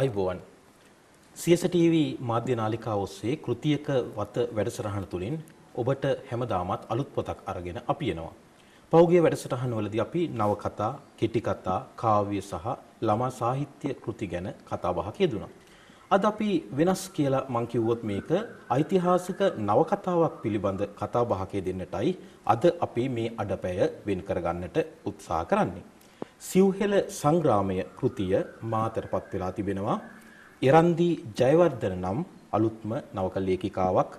ආයුබෝවන් CSTV මාධ්‍ය නාලිකාව ඔස්සේ කෘතියක වත වැඩසටහන තුළින් ඔබට හැමදාමත් අලුත් පොතක් අරගෙන අපි එනවා. පෞගේ වැඩසටහන් වලදී අපි නවකතා, කෙටි කතා, කාව්‍ය සහ ළමා සාහිත්‍ය කෘති ගැන කතා බහ කියදුනා. අද අපි වෙනස් කියලා මං කිව්වොත් මේක ඓතිහාසික නවකතාවක් පිළිබඳ කතා බහකයේ දෙන්නටයි අද අපි මේ අඩපැය වෙන් කරගන්නට උත්සාහ කරන්නේ. සිව්හෙළ සංග්‍රාමය කෘතිය මාතරපත් වෙලා තිබෙනවා. එරන්දි ජයවර්ධන නම් අලුත්ම නවක ලේඛිකාවක්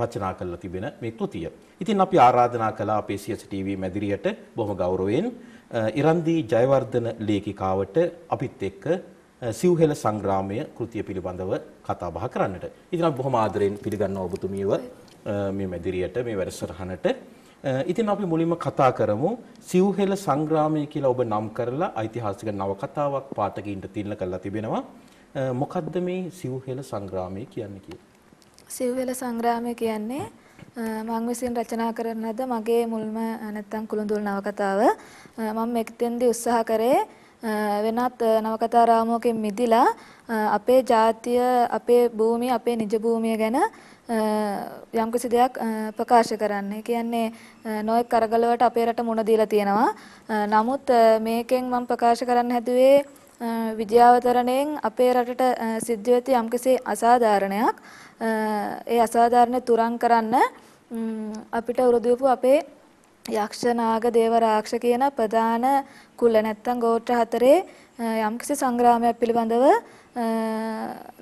රචනා කරලා තිබෙන මේ කෘතිය. ඉතින් අපි ආරාධනා කළා අපේ CS TV මැදිරියට බොහොම ගෞරවයෙන් ඉරන්දි ජයවර්ධන ලේඛිකාවට අපිත් එක්ක සිව්හෙළ සංග්‍රාමය කෘතිය පිළිබඳව කතා බහ කරන්නට. ඉතින් අපි බොහොම ආදරෙන් පිළිගන්නවා ඔබතුමියව මේ මැදිරියට මේ වැඩසටහනට. ඉතින් අපි මුලින්ම කතා කරමු සිව්හෙළ සංග්‍රාමය කියලා ඔබ නම් කරලා ඓතිහාසික නවකතාවක් පාඨකීන්ට තිල්ල කරලා තිබෙනවා. මොකද්ද මේ සිව්හෙළ සංග්‍රාමය කියන්නේ කියලා? සිව්හෙළ සංග්‍රාමය කියන්නේ මම විසින් රචනා කරන ලද මගේ මුල්ම නැත්තම් කුළුඳුල් නවකතාව. මම මෙතෙන්දී උත්සාහ කරේ වෙනත් නවකතා රාමුවකින් මිදිලා අපේ ජාතිය අපේ භූමිය අපේ නිජ භූමිය ගැන යම්කිසි දෙයක් ප්‍රකාශ කරන්නේ. කියන්නේ නොඑක් කරගලවට අපේ රට මුණ දීලා තියෙනවා. නමුත් මේකෙන් මම ප්‍රකාශ කරන්න හැදුවේ විද්‍යාවතරණයෙන් අපේ රටට සිද්ධ වෙච්ච යම්කිසි අසාධාරණයක්. ඒ අසාධාරණේ තුරන් කරන්න අපිට උරුදු අපේ යක්ෂ නාග දේව රාක්ෂ කියන ප්‍රධාන කුල නැත්තම් ගෝත්‍ර හතරේ යම්කිසි සංග්‍රාමයක් පිළිබඳව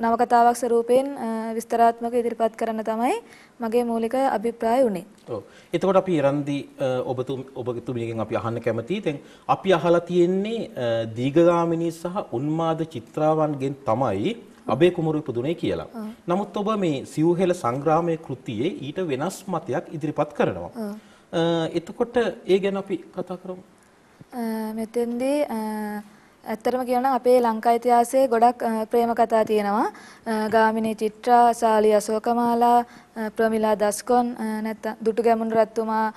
නවකතාවක් ස්වරූපයෙන් විස්තරාත්මක ඉදිරිපත් කරන්න තමයි මගේ මූලික අභිප්‍රාය වුණේ. ඔව්. එතකොට අපි ඉරන්දි ඔබතුම ඔබතුමියගෙන් අපි අහන්න කැමතියි. දැන් අපි අහලා තියෙන්නේ දීගගාමිනී සහ උන්මාද චිත්‍රාවන්ගෙන් තමයි අබේ කුමරු ඉපදුනේ කියලා. නමුත් ඔබ මේ සිව්හෙල සංග්‍රාමයේ කෘතියේ ඊට වෙනස් මතයක් ඉදිරිපත් කරනවා. එතකොට ඒ ගැන අපි කතා කරමු. මෙතෙන්දී ඇත්තටම කියනවා අපේ ලංකා ඉතිහාසයේ ගොඩක් ප්‍රේම කතා තියෙනවා. ගාමිණී චිත්‍රා, සාලි අශෝකමාලා, ප්‍රමිලා දස්කොන් නැත්නම් දුටු ගැමුණු රත්තුමා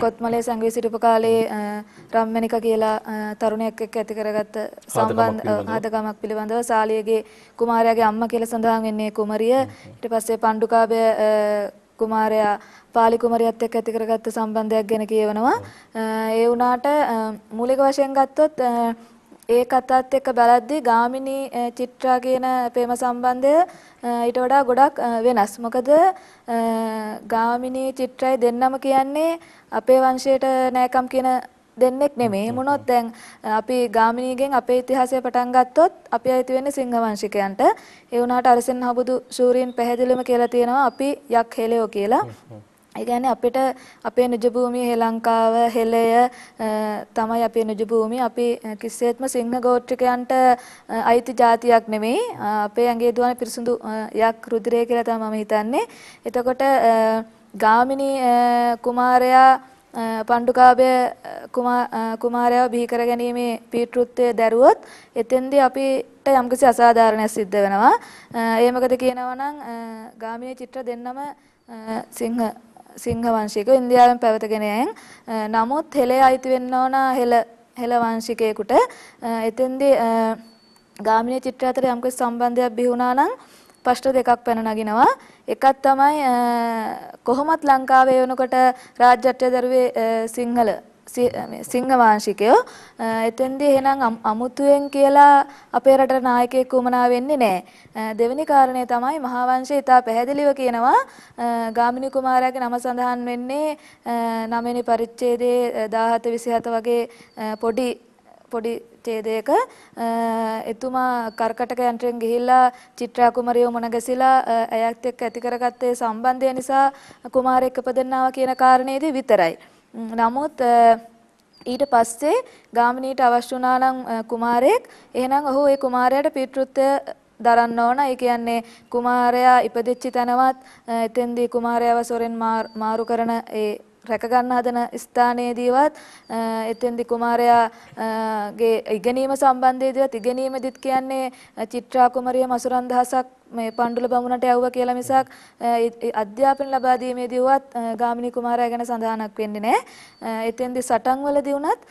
කොත්මලේ සංගවි සිටපු කාලේ රම්මණික කියලා තරුණයෙක් එක්ක ඇති කරගත්ත සම්බන්ධ ආදගමක් පිළිබඳව සාලියගේ කුමාරයාගේ අම්මා කියලා සඳහන් වෙන්නේ කුමරිය. ඊට පස්සේ පණ්ඩුකාභය කුමාරයා පාලි කුමරියත් එක්ක ඇති කරගත්ත සම්බන්ධයක් ගැන කියවනවා. ඒ වුණාට මූලික වශයෙන් ගත්තොත් ඒ කතාත් එක්ක බලද්දී ගාමිණී චිත්‍රා කියන ප්‍රේම සම්බන්ධය ඊට වඩා ගොඩක් වෙනස්. මොකද ගාමිණී චිත්‍රයි දෙන්නම කියන්නේ අපේ වංශයට නෑකම් කියන දෙන්නෙක් නෙමෙයි. මොනොත් දැන් අපි ගාමිණීගෙන් අපේ ඉතිහාසය පටන් ගත්තොත් අපි අයිති වෙන්නේ සිංහ වංශිකයන්ට. ඒ වුණාට අරසෙන් හබුදු ශූරීන් පැහැදිලිම කියලා තියෙනවා අපි යක් හෙලයෝ කියලා. ඒ කියන්නේ අපිට අපේ නිජ භූමිය ශ්‍රී ලංකාව හෙළය තමයි අපේ නිජ භූමිය. අපි කිසිසේත්ම සිංහ ගෝත්‍රිකයන්ට අයිති జాතියක් නෙමෙයි. අපේ ඇඟේ දුවන පිරිසුදු යක් රුධිරය කියලා තමයි මම හිතන්නේ. එතකොට ගාමිණී කුමාරයා පණ්ඩුකාභය කුමාරයාව බිහි කර ගැනීමේ පීතෘත්වය දැරුවොත් එතෙන්දී අපිට යම්කිසි අසාධාරණයක් සිද්ධ වෙනවා. ඒ මොකද කියනවා නම් ගාමිණී චිත්‍ර දෙන්නම සිංහ සිංහවංශික ඉන්දියාවෙන් පැවතගෙන නමුත් හෙලේ අයිති වෙන්න ඕන හෙල හෙල වංශිකයෙකුට එතෙන්දී ගාමිණී චිත්‍ර අතර යම්කිසි සම්බන්ධයක් බිහි වුණා නම් ප්‍රශ්න දෙකක් පැන නගිනවා. එකක් තමයි කොහොමත් ලංකාවේ වෙනකොට රාජ්‍යත්‍ය දරුවේ සිංහල සිංහවාංශිකයෝ එතෙන්දී එහෙනම් අමුතුවෙන් කියලා අපේ රටට නායකයෙක් වුමනා වෙන්නේ නැහැ. දෙවෙනි කාරණය තමයි මහාවංශය ඉතා පැහැදිලිව කියනවා ගාමිණී කුමාරයාගේ නම සඳහන් වෙන්නේ 9 වෙනි පරිච්ඡේදයේ 17 27 වගේ පොඩි පොඩි ඡේදයක එතුමා කර්කටක යන්ත්‍රයෙන් ගිහිල්ලා චිත්‍රා කුමරියව මුණ ගැසිලා ඇයත් එක්ක ඇති කරගත්තේ සම්බන්ධය නිසා කුමාරයෙක් උපදින්නවා කියන කාරණේදී විතරයි. නමුත් ඊට පස්සේ ගාමිණීට අවශ්‍ය වුණා නම් කුමාරයෙක් එහෙනම් ඔහු ඒ කුමාරයාට පීතෘත්වය දරන්න ඕන. ඒ කියන්නේ කුමාරයා ඉපදිච්ච තැනවත් එතෙන්දී කුමාරයාව සොරෙන් මාරු කරන ඒ රැක ගන්න හදන ස්ථානයේදීවත් එතෙන්දී කුමාරයාගේ ඉගෙනීම සම්බන්ධයේදීවත් ඉගෙනීමෙදිත් කියන්නේ චිත්‍රා කුමරිය මසුරන් දහසක් මේ පණ්ඩුල බමුණට යවුවා කියලා මිසක් අධ්‍යාපන ලබා දීමේදී වුවත් ගාමිණී කුමාරයා ගැන සඳහනක් වෙන්නේ නැහැ. එතෙන්දී සටන් වලදී වුණත්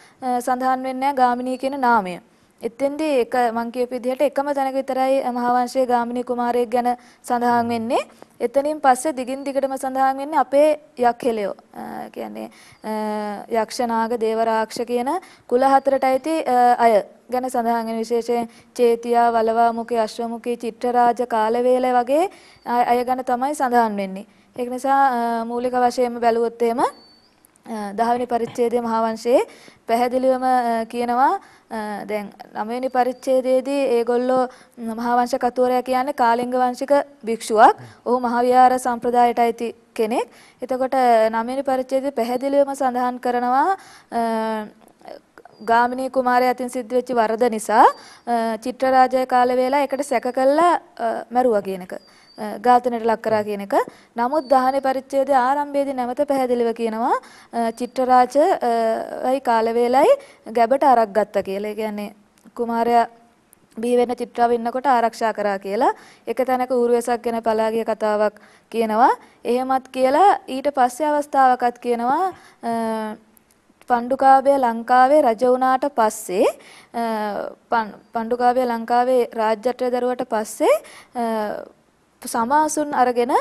සඳහන් වෙන්නේ නැහැ ගාමිණී කියන නාමය. එතෙන්දී එක මං කියපු විදිහට එකම තැනක විතරයි මහාවංශයේ ගාමිණී කුමාරයෙක් ගැන සඳහන් වෙන්නේ. එතනින් පස්සේ දිගින් දිගටම සඳහන් වෙන්නේ අපේ යක්හෙලයෝ. කියන්නේ යක්ෂනාග දේවරාක්ෂ කියන කුල හතරට අයිති අය ගැන සඳහන් වෙන විශේෂයෙන් චේතියා, වලවාමුඛී, අශ්වමුඛී, චිත්‍රරාජ, කාලවේල වගේ අය ගැන තමයි සඳහන් වෙන්නේ. ඒක නිසා මූලික වශයෙන්ම බැලුවොත් එහෙම 10 වෙනි පරිච්ඡේදයේ මහාවංශයේ පැහැදිලිවම කියනවා දැන් 9 වෙනි පරිච්ඡේදයේදී ඒගොල්ලෝ මහාවංශ කතුවරයා කියන්නේ කාලිංග වංශික භික්ෂුවක්. ඔහු මහාවිහාර සම්ප්‍රදායට අයිති කෙනෙක්. එතකොට 9 වෙනි පරිච්ඡේදයේ පැහැදිලිවම සඳහන් කරනවා ගාමිණී කුමාරයා අතින් සිද්ධ වෙච්ච වරද නිසා චිත්‍රරාජය කාලේ වේලා ඒකට සැක කළා මැරුවා කියන එක. ඝාතනයට ලක් කරා කියන එක. නමුත් දහන පරිච්ඡේදයේ ආරම්භයේදී නැවත පැහැදිලිව කියනවා චිත්‍රරාජ වයි කාල වේලයි ගැබට අරක් ගත්තා කියලා. ඒ කියන්නේ කුමාරයා බිහි වෙන චිත්‍රාව ඉන්නකොට ආරක්ෂා කරා කියලා එක තැනක ඌරුවැසක් ගැන පලා ගිය කතාවක් කියනවා. එහෙමත් කියලා ඊට පස්සේ අවස්ථාවකත් කියනවා පණ්ඩුකාභය ලංකාවේ රජ වුණාට පස්සේ පණ්ඩුකාභය ලංකාවේ රාජ්‍යත්වය දරුවට පස්සේ සමාසුන් අරගෙන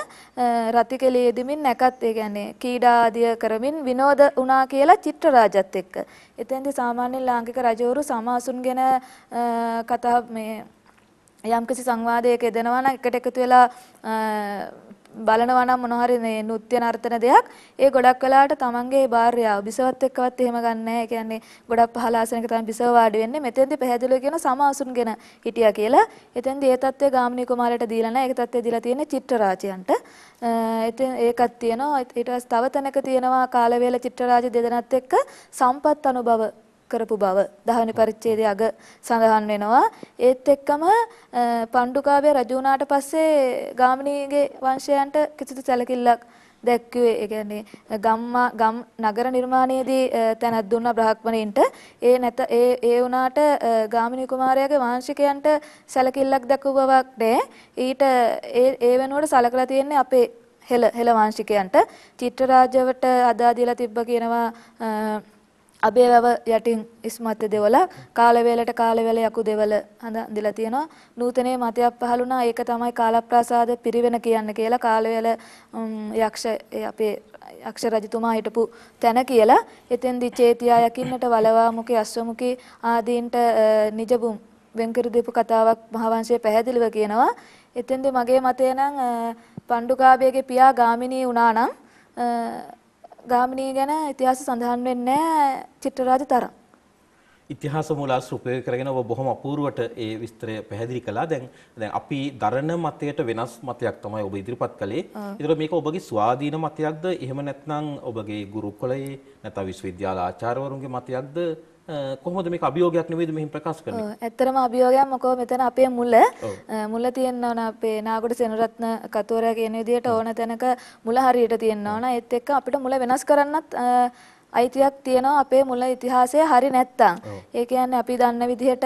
රතිකෙලී යෙදමින් නැකත් ඒ කියන්නේ කීඩා ආදිය කරමින් විනෝද වුණා කියලා චිත්‍රරාජත් එක්ක. එතෙන්දී සාමාන්‍ය ලාංකික රජවරු සමාසුන් ගැන කතා මේ යම්කිසි සංවාදයක යෙදෙනවා නම් එකට එකතු වෙලා බලනවා නම් මොනවා හරි මේ නෘත්‍ය නර්තන දෙයක් ඒ ගොඩක් වෙලාවට තමන්ගේ භාර්යාව බිසවත් එක්කවත් එහෙම ගන්න නැහැ. ඒ කියන්නේ ගොඩක් පහළ ආසනයක තමයි බිසව වාඩි වෙන්නේ. මෙතෙන්දී පැහැදිලිව කියන සමාසුන්ගෙන හිටියා කියලා. එතෙන්දී ඒ தත්ත්වය ගාමිණී කුමාරයට දීලා නැහැ. ඒක தත්ත්වය දීලා තියෙන්නේ චිත්‍රරාජයන්ට. එතෙන් ඒකක් තියෙනවා. ඊට පස්සේ තව තැනක තියෙනවා කාලවේල චිත්‍රරාජ දෙදෙනත් එක්ක සම්පත් අනුභව කරපු බව දහවන පරිච්ඡේදයේ අග සඳහන් වෙනවා. ඒත් එක්කම පණ්ඩුකාභය රජු වුණාට පස්සේ ගාමිණීගේ වංශයන්ට කිසිදු සැලකිල්ලක් දැක්කුවේ ඒ කියන්නේ ගම්මා ගම් නගර නිර්මාණයේදී තැනක් දුන්නා බ්‍රහ්මණයින්ට ඒ නැත ඒ ඒ වුණාට ගාමිණී කුමාරයාගේ වාංශිකයන්ට සැලකිල්ලක් දක්ව බවක් නැහැ ඊට ඒ ඒ වෙනුවට සැලකලා තියෙන්නේ අපේ හෙළ හෙළ වාංශිකයන්ට චිත්‍රරාජවට අදා දීලා තිබ්බ කියනවා අබේවැව යටින් ඉස්මතු දෙවලා කාලවේලට කාලවේල යකු දෙවල හඳලා තියෙනවා නූතනයේ මතයක් පහළ වුණා ඒක තමයි කාලප්‍රාසාද පිරිවෙන කියන්නේ කියලා කාලවේල යක්ෂ අපේ යක්ෂ රජතුමා හිටපු තැන කියලා එතෙන්දි චේතියා යකින්නට වලවාමුකේ අස්වමුකේ ආදීන්ට නිජබුම් වෙන්කර දීපු කතාවක් මහවංශයේ පැහැදිලිව කියනවා එතෙන්දි මගේ මතය නම් පණ්ඩුකාභයගේ පියා ගාමිණී වුණා නම් ගාමිණී ගැන ඉතිහාස සඳහන් වෙන්නේ චිත්‍රරාජ තරම්. ඉතිහාස මූලාස් උපයෝග කරගෙන ඔබ බොහොම අපූර්වට ඒ විස්තරය පැහැදිලි කළා. දැන් දැන් අපි දරණ මතයට වෙනස් මතයක් තමයි ඔබ ඉදිරිපත් කළේ. ඒතර මේක ඔබගේ ස්වාධීන මතයක්ද? එහෙම නැත්නම් ඔබගේ ගුරුකුලයේ නැත්නම් විශ්වවිද්‍යාල ආචාර්යවරුන්ගේ මතයක්ද? කොහොමද මේක අභියෝගයක් නෙවෙයිද මෙහිම ප්‍රකාශ කරන්නේ? ඇත්තටම අභියෝගයක් මොකෝ මෙතන අපේ මුල මුල තියෙන්න ඕන අපේ නාගොඩ සෙනරත්න කතුවරයා කියන විදිහට ඕන තැනක මුල හරියට තියෙන්න ඕන. ඒත් එක්ක අපිට මුල වෙනස් කරන්නත් අයිතියක් තියෙනවා අපේ මුල ඉතිහාසය හරි නැත්තම්. ඒ කියන්නේ අපි දන්න විදිහට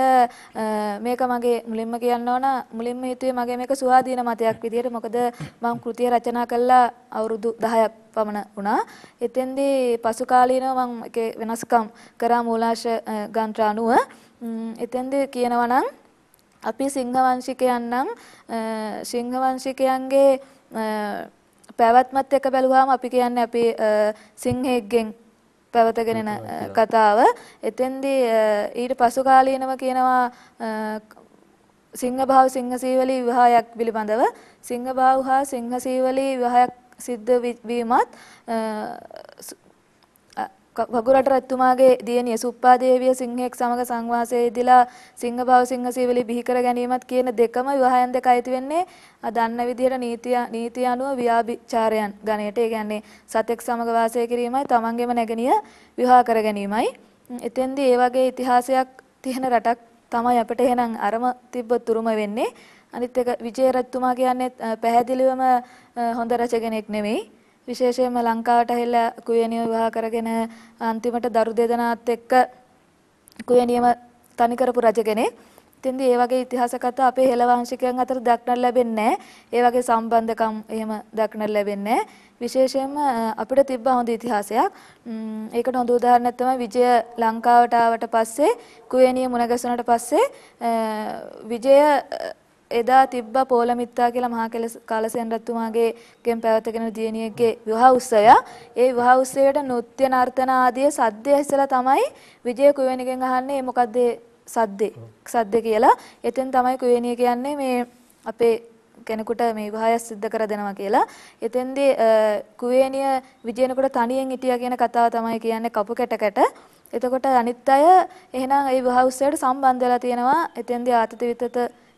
මේක මගේ මුලින්ම කියන්න ඕන මුලින්ම හිතුවේ මගේ මේක සුවාදීන මතයක් විදිහට මොකද මම කෘතිය රචනා කළා අවුරුදු 10ක් පමණ වුණා. එතෙන්දී පසු කාලීනව මම ඒකේ වෙනස්කම් කරා මූලාශ්‍ර ගාන්ත්‍ර අනුව. එතෙන්දී කියනවා නම් අපි සිංහවංශිකයන් නම් සිංහවංශිකයන්ගේ පැවැත්මත් එක බැලුවාම අපි කියන්නේ අපි සිංහෙක්ගෙන් පැවතගෙන කතාව. එතෙන්දී ඊට පසුකාලීනව කියනවා සිංහභාව සිංහසීවලී විවාහයක් පිළිබඳව සිංහභාව හා සිංහසීවලී විවාහයක් සිද්ධ වීමත් වගුරට රැත්තුමාගේ දියණිය සුප්පාදේවිය සිංහෙක් සමග සංවාසයේදීලා සිංහභාව සිංහසීවලි බිහි කර ගැනීමත් කියන දෙකම විවාහයන් දෙක අයිති වෙන්නේ අදන්න විදිහට නීතිය නීතිය අනුව ව්‍යාභිචාරයන් ගණයට ඒ කියන්නේ සතෙක් සමග වාසය කිරීමයි තමන්ගේම නැගණිය විවාහ කර ගැනීමයි. එතෙන්දී ඒ වගේ ඉතිහාසයක් තියෙන රටක් තමයි අපිට එහෙනම් අරම තිබ්බ තුරුම වෙන්නේ. අනිත් එක විජය රජතුමා කියන්නේ පැහැදිලිවම හොඳ රචකෙනෙක් නෙමෙයි. විශේෂයෙන්ම ලංකාවට ඇහිලා කුයනිය විවාහ කරගෙන අන්තිමට දරු දෙදෙනාත් එක්ක කුයනියම තනි කරපු රජ කෙනෙක්. ඉතින්ද ඒ වගේ ඉතිහාස කතා අපේ හෙළ වංශිකයන් අතර දක්නට ලැබෙන්නේ නැහැ. ඒ වගේ සම්බන්ධකම් එහෙම දක්නට ලැබෙන්නේ නැහැ. විශේෂයෙන්ම අපිට තිබ්බ හොඳ ඉතිහාසයක්. ඒකට හොඳ උදාහරණයක් තමයි විජය ලංකාවට ආවට පස්සේ කුවේණිය මුණගැසුණාට පස්සේ විජය එදා තිබ්බ පෝලමිත්තා කියලා මහා කාලසේන රජතුමාගේ ගෙන් පැවතගෙන දියණියගේ විවාහ උත්සවය. ඒ විවාහ උත්සවයට නෘත්‍ය නර්තන ආදී සද්දය ඉස්සලා තමයි විජය කුවේණිගෙන් අහන්නේ මොකද්ද සද්දේ? සද්ද කියලා. එතෙන් තමයි කුවේණිය කියන්නේ මේ අපේ කෙනෙකුට මේ විවාහය සිද්ධ කර දෙනවා කියලා. එතෙන්දී කුවේණිය විජයනකට තනියෙන් හිටියා කියන කතාව තමයි කියන්නේ කපු කැටකට. එතකොට අනිත් අය එහෙනම් ඒ විවාහ උත්සවයට සම්බන්ධ වෙලා තියෙනවා. එතෙන්දී ආතති විතත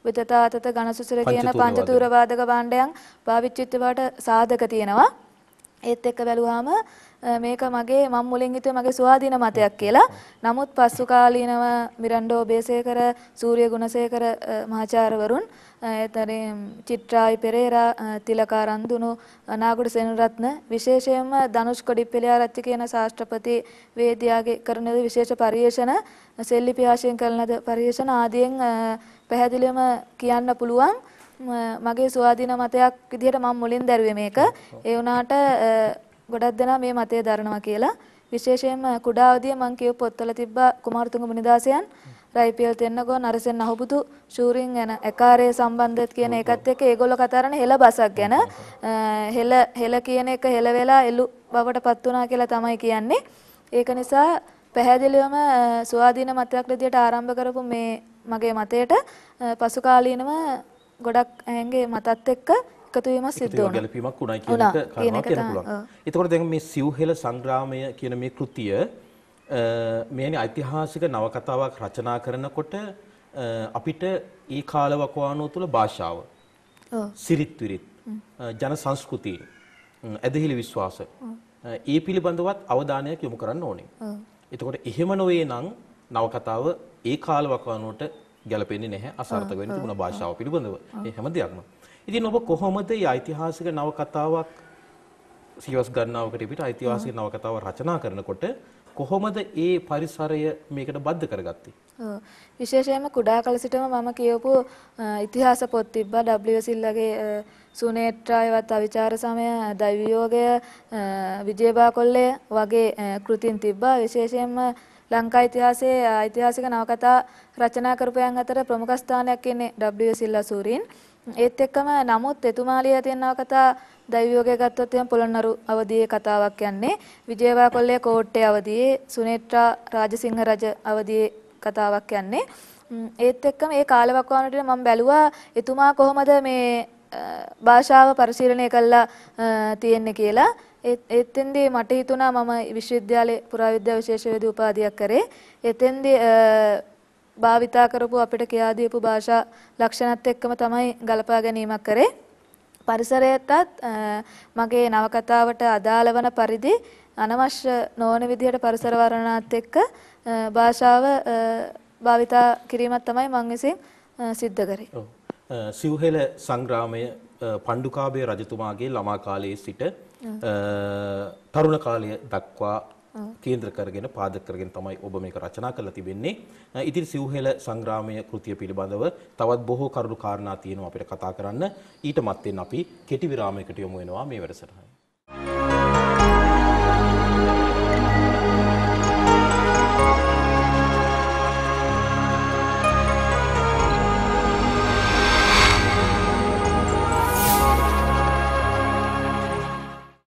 විතතා තත ඝනසුසර කියන පංචතූර වාදක භාණ්ඩයන් පාවිච්චිත් ඒවාට සාධක තියෙනවා. ඒත් එක්ක බැලුවාම මේක මගේ මම මුලින් හිතුවේ මගේ ස්වාධීන මතයක් කියලා. නමුත් පසු කාලීනව මිරන්ඩෝ බේසේකර, සූර්ය ගුණසේකර මහාචාර්යවරුන්, එතරේ චිත්‍රායි පෙරේරා, තිලකාරන්දුණු, අනාගුණ සෙනරත්න විශේෂයෙන්ම ධනුෂ් කොඩිප්පෙලියාරච්චි කියන ශාස්ත්‍රපති වේදියාගේ කරන විශේෂ පරිශන, සෙල්ලිපි ආශයෙන් කරන පරිශන ආදීන් පැහැදිලිවම කියන්න පුළුවන් මගේ ස්වාධීන මතයක් විදිහට මම මුලින් දැරුවේ මේක. ඒ වුණාට ගොඩක් දෙනා මේ මතය දරනවා කියලා. විශේෂයෙන්ම කුඩා අවදියේ මම කියව පොත්වල තිබ්බ කුමාරතුංග මුනිදාසයන් රයිපියල් තෙන්නකෝ නරසෙන් අහුබුදු ෂූරින් යන එකාරයේ සම්බන්ධයත් කියන එකත් එක්ක ඒගොල්ලෝ කතා කරන හෙළ බසක් ගැන හෙළ හෙළ කියන එක හෙළ වෙලා එළු බවට පත් වුණා කියලා තමයි කියන්නේ. ඒක නිසා පැහැදිලිවම ස්වාධීන මතයක් විදියට ආරම්භ කරපු මේ මගේ මතයට පසුකාලීනව ගොඩක් ඇන්ගේ මතත් එක්ක එකතු වීම සිද්ධ වුණා. ගැළපීමක් උණයි කියන එක කාරණාවක් වෙන පුළුවන්. එතකොට දැන් මේ සිව්හෙළ සංග්‍රාමය කියන මේ කෘතිය මේනි ඓතිහාසික නවකතාවක් රචනා කරනකොට අපිට ඒ කාලවකවානුව තුළ භාෂාව සිරිත් විරිත් ජන සංස්කෘතිය ඇදහිලි විශ්වාස ඒ පිළිබඳවත් අවධානයක් යොමු කරන්න ඕනේ. එතකොට එහෙම නොවේ නම් නවකතාව ඒ කාලවකවානුවට ගැලපෙන්නේ නැහැ අසාර්ථක වෙන තිබුණ භාෂාව පිළිබඳව. මේ හැම දෙයක්ම. ඉතින් ඔබ කොහොමද මේ ඓතිහාසික නවකතාවක් සියවස් ගණනාවකට පිට ඓතිහාසික නවකතාව රචනා කරනකොට කොහොමද ඒ පරිසරය මේකට බද්ධ කරගත්තේ? විශේෂයෙන්ම කුඩා කල සිටම මම කියවපු ඉතිහාස පොත් තිබ්බා ඩබ්ලිව් සිල්ලාගේ සුනේත්‍රායවත් අවිචාර සමය දෛවියෝගය විජේබාකොල්ලේ වගේ කෘතින් තිබ්බා විශේෂයෙන්ම ලංකා ඉතිහාසයේ ඓතිහාසික නවකතා රචනා කරපයන් අතර ප්‍රමුඛ ස්ථානයක් ඉන්නේ W සිල්ලාසූරින්. ඒත් එක්කම නමුත් එතුමාලිය තියෙන නවකතා දෛවයෝගය ගත්තොත් එහෙනම් පොළොන්නරු අවධියේ කතාවක් යන්නේ. විජේවා කොල්ලේ කෝට්ටේ අවධියේ සුනේත්‍රා රාජසිංහ රජ අවධියේ කතාවක් යන්නේ. ඒත් එක්කම මේ කාලවකවානුවට මම බැලුවා එතුමා කොහොමද මේ භාෂාව පරිශීලනය කළා තියෙන්නේ කියලා. එතෙන්දී මට හිතුණා මම විශ්වවිද්‍යාලේ පුරාවිද්‍යා විශේෂවේදී උපාධියක් කරේ. එතෙන්දී භාවිතා කරපු අපිට කියා දීපු භාෂා ලක්ෂණත් එක්කම තමයි ගලපා ගැනීමක් කරේ. පරිසරයටත් මගේ නවකතාවට අදාළ වන පරිදි අනවශ්‍ය නොවන විදිහට පරිසර වර්ණනාත් එක්ක භාෂාව භාවිතා කිරීමක් තමයි මම විසින් සිද්ධ කරේ. ඔව්. සිව්හෙළ සංග්‍රාමය පණ්ඩුකාභය රජතුමාගේ ළමා කාලයේ සිට තරුණ කාලය දක්වා කේන්ද්‍ර කරගෙන පාදක කරගෙන තමයි ඔබ මේක රචනා කරලා තිබෙන්නේ. ඉතින් සිව්හෙළ සංග්‍රාමය කෘතිය පිළිබඳව තවත් බොහෝ කරුණු කාරණා තියෙනවා අපිට කතා කරන්න. ඊට මත්තෙන් අපි කෙටි විරාමයකට යොමු වෙනවා මේ වැඩසටහන.